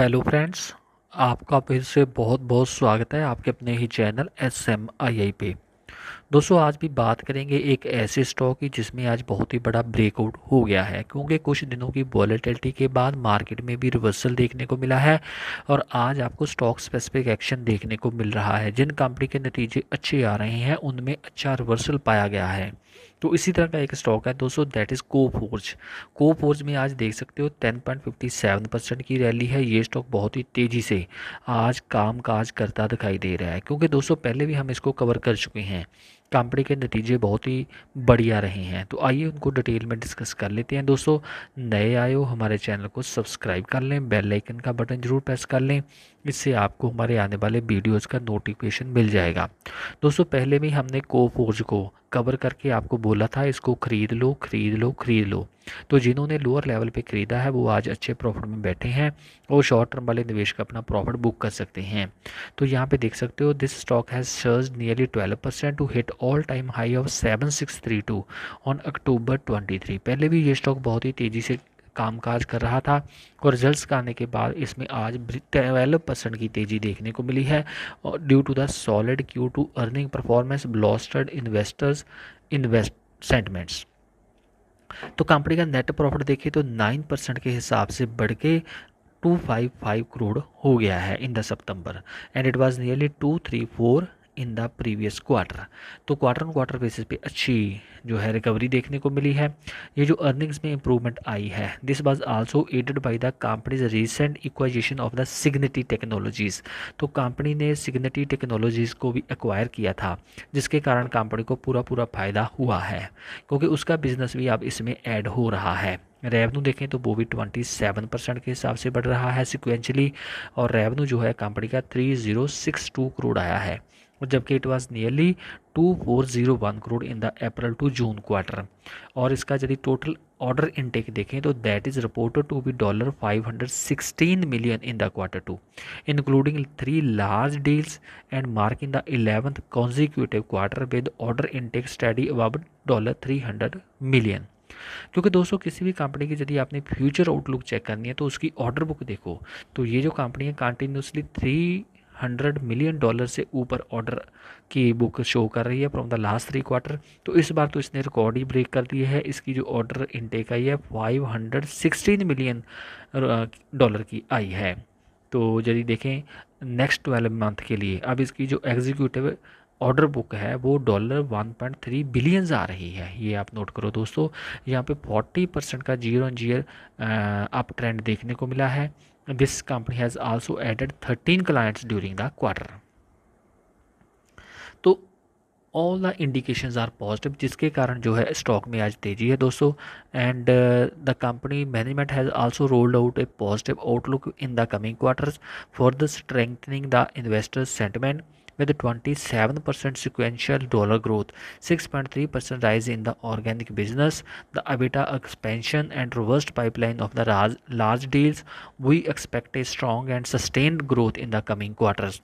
Hello friends आपका फिर से बहुत बहुत स्वागत है आपके अपने ही channel S M I I पे दोस्तों आज भी बात करेंगे एक ऐसे स्टॉक की जिसमें आज बहुत ही बड़ा ब्रेकआउट हो गया है क्योंकि कुछ दिनों की वॉलेटिलिटी के बाद मार्केट में भी रिवर्सल देखने को मिला है और आज आपको स्टॉक स्पेसिफिक एक्शन देखने को मिल रहा है जिन कंपनी के नतीजे अच्छे आ रहे हैं उनमें अच्छा रिवर्सल पाया गया है तो इसी तरह का एक स्टॉक है दोस्तों that is Coforge Coforge में आज देख सकते हो ten point fifty seven percent की रैली है ये स्टॉक बहुत ही तेज़ी से आज काम काज करता दिखाई दे रहा है क्योंकि दोस्तों पहले भी हम इसको कवर कर चुके हैं कंपनी के नतीजे बहुत ही बढ़िया रहे हैं तो आइए उनको डिटेल में डिस्कस कर लेते हैं दोस्तों नए आए हो हमारे चैनल को सब्सक्राइब कर लें बेल आइकन का बटन ज़रूर प्रेस कर लें इससे आपको हमारे आने वाले वीडियोस का नोटिफिकेशन मिल जाएगा दोस्तों पहले भी हमने को फोर्ज को कवर करके आप आपको बोला था इसको ख़रीद लो ख़रीद लो ख़रीद लो तो जिन्होंने लोअर लेवल पे ख़रीदा है वो आज अच्छे प्रॉफिट में बैठे हैं और शॉर्ट टर्म वाले निवेश का अपना प्रॉफिट बुक कर सकते हैं तो यहाँ पे देख सकते हो this stock has surged nearly 12 percent to hit all time high of 7632 on October 23 पहले भी ये स्टॉक बहुत ही तेज़ी से कामकाज कर रहा था और रिजल्ट्स का आने के बाद इसमें आज ट्वेल्व परसेंट की तेज़ी देखने को मिली है due to the solid Q two earning performance bolstered investors investments तो कंपनी का नेट प्रॉफिट देखिए तो नाइन परसेंट के हिसाब से बढ़ के टू फाइव फाइव करोड़ हो गया है in the September end it was nearly two three four in the previous quarter तो क्वार्टर ऑन क्वार्टर बेसिस पे अच्छी जो है रिकवरी देखने को मिली है ये जो अर्निंग्स में इंप्रूवमेंट आई है this was also aided by the company's recent acquisition of the Cigniti Technologies तो कंपनी ने सिग्निटी टेक्नोलॉजीज़ को भी एक्वायर किया था जिसके कारण कंपनी को पूरा पूरा फ़ायदा हुआ है क्योंकि उसका बिजनेस भी अब इसमें ऐड हो रहा है रेवन्यू देखें तो वो भी ट्वेंटी सेवन परसेंट के हिसाब से बढ़ रहा है सिक्वेंशली और रेवन्यू जो है कंपनी का three zero six two crore आया है जबकि it was nearly two four zero one crore in the April to June quarter और इसका यदि टोटल ऑर्डर इनटेक देखें तो that is reported to be dollar five hundred sixteen million in the quarter two including three large deals and mark in the eleventh consecutive quarter with order intake steady about dollar three hundred million क्योंकि दोस्तों किसी भी company की यदि आपने future outlook check करनी है तो उसकी ऑर्डर बुक देखो तो ये जो कंपनी है continuously three hundred million dollar से ऊपर ऑर्डर की बुक शो कर रही है from the last three quarter तो इस बार तो इसने रिकॉर्ड ही ब्रेक कर दिया है इसकी जो ऑर्डर इनटेक आई है five hundred sixteen million dollar की आई है तो यदि देखें नेक्स्ट ट्वेल्व मंथ के लिए अब इसकी जो एग्जीक्यूटिव ऑर्डर बुक है वो डॉलर 1.3 बिलियंस आ रही है ये आप नोट करो दोस्तों यहाँ पे 40 परसेंट का जीरो जीरो अप ट्रेंड देखने को मिला है this company has also added 13 clients during the quarter तो all the indications are positive जिसके कारण जो है स्टॉक में आज तेज़ी है दोस्तों and the company management has also rolled out a positive outlook in the coming quarters for the strengthening the investors sentiment with 27% sequential dollar growth, 6.3% rise in the organic business, the EBITDA expansion and robust pipeline of the large deals, we expect a strong and sustained growth in the coming quarters.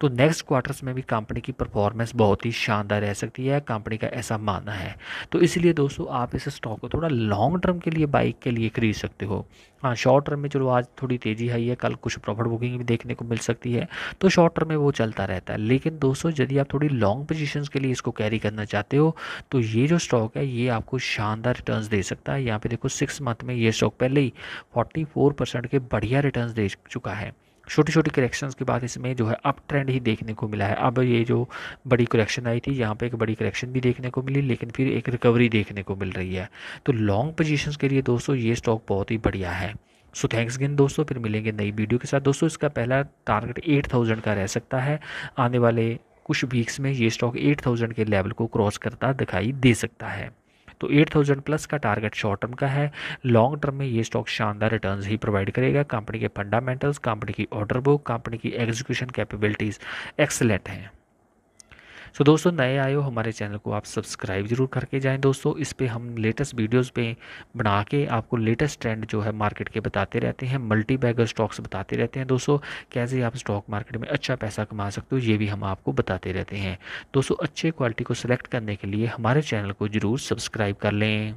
तो next quarters में भी company की performance बहुत ही शानदार रह सकती है company का ऐसा मानना है तो इसलिए दोस्तों आप इस स्टॉक को थोड़ा लॉन्ग टर्म के लिए बाइक के लिए खरीद सकते हो हाँ शॉर्ट टर्म में चलो आज थोड़ी तेज़ी आई है कल कुछ प्रॉफिट बुकिंग भी देखने को मिल सकती है तो शॉर्ट टर्म में वो चलता रहता है लेकिन दोस्तों यदि आप थोड़ी लॉन्ग पोजिशन के लिए इसको कैरी करना चाहते हो तो ये जो स्टॉक है ये आपको शानदार रिटर्न दे सकता है यहाँ पे देखो सिक्स मंथ में ये स्टॉक पहले ही फोर्टी परसेंट के बढ़िया रिटर्न दे चुका है छोटी छोटी करेक्शंस के बाद इसमें जो है अप ट्रेंड ही देखने को मिला है अब ये जो बड़ी करेक्शन आई थी यहाँ पे एक बड़ी करेक्शन भी देखने को मिली लेकिन फिर एक रिकवरी देखने को मिल रही है तो लॉन्ग पोजीशंस के लिए दोस्तों ये स्टॉक बहुत ही बढ़िया है सो थैंक्स गेन दोस्तों फिर मिलेंगे नई वीडियो के साथ दोस्तों इसका पहला टारगेट एट थाउजेंड का रह सकता है आने वाले कुछ वीक्स में ये स्टॉक एट थाउजेंड के लेवल को क्रॉस करता दिखाई दे सकता है तो 8000 प्लस का टारगेट शॉर्ट टर्म का है लॉन्ग टर्म में ये स्टॉक शानदार रिटर्न ही प्रोवाइड करेगा कंपनी के फंडामेंटल्स कंपनी की ऑर्डर बुक कंपनी की एग्जीक्यूशन कैपेबिलिटीज़ एक्सलेंट हैं सो so, दोस्तों नए आए हो हमारे चैनल को आप सब्सक्राइब जरूर करके जाएं दोस्तों इस पर हम लेटेस्ट वीडियोस पे बना के आपको लेटेस्ट ट्रेंड जो है मार्केट के बताते रहते हैं मल्टी बैगर स्टॉक्स बताते रहते हैं दोस्तों कैसे आप स्टॉक मार्केट में अच्छा पैसा कमा सकते हो ये भी हम आपको बताते रहते हैं दोस्तों अच्छे क्वालिटी को सिलेक्ट करने के लिए हमारे चैनल को ज़रूर सब्सक्राइब कर लें